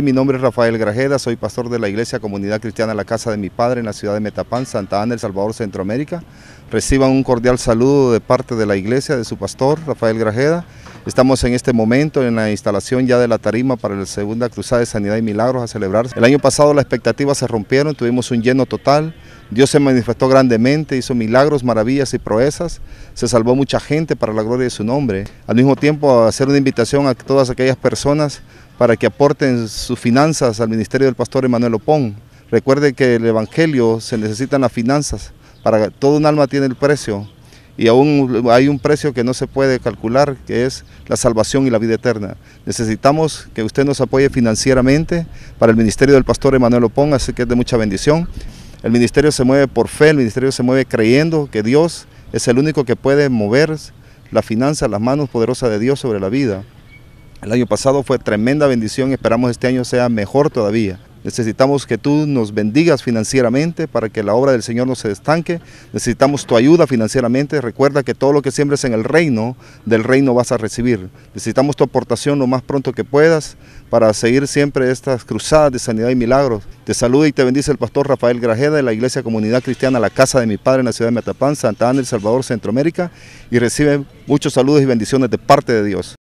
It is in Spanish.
mi nombre es Rafael Grajeda, soy pastor de la Iglesia Comunidad Cristiana La Casa de mi Padre en la ciudad de Metapán, Santa Ana, El Salvador, Centroamérica. Reciban un cordial saludo de parte de la Iglesia, de su pastor, Rafael Grajeda. Estamos en este momento en la instalación ya de la tarima para la segunda cruzada de Sanidad y Milagros a celebrarse. El año pasado las expectativas se rompieron, tuvimos un lleno total. Dios se manifestó grandemente, hizo milagros, maravillas y proezas, se salvó mucha gente para la gloria de su nombre. Al mismo tiempo, hacer una invitación a todas aquellas personas para que aporten sus finanzas al ministerio del pastor Emanuel Opón. Recuerde que el Evangelio se necesitan las finanzas, para todo un alma tiene el precio y aún hay un precio que no se puede calcular, que es la salvación y la vida eterna. Necesitamos que usted nos apoye financieramente para el ministerio del pastor Emanuel Opón, así que es de mucha bendición. El ministerio se mueve por fe, el ministerio se mueve creyendo que Dios es el único que puede mover la finanza, las manos poderosas de Dios sobre la vida. El año pasado fue tremenda bendición, esperamos este año sea mejor todavía. Necesitamos que tú nos bendigas financieramente para que la obra del Señor no se estanque. Necesitamos tu ayuda financieramente. Recuerda que todo lo que siembres en el reino, del reino vas a recibir. Necesitamos tu aportación lo más pronto que puedas para seguir siempre estas cruzadas de sanidad y milagros. Te saluda y te bendice el pastor Rafael Grajeda de la Iglesia Comunidad Cristiana La Casa de mi Padre en la ciudad de Matapán, Santa Ana, El Salvador, Centroamérica. Y recibe muchos saludos y bendiciones de parte de Dios.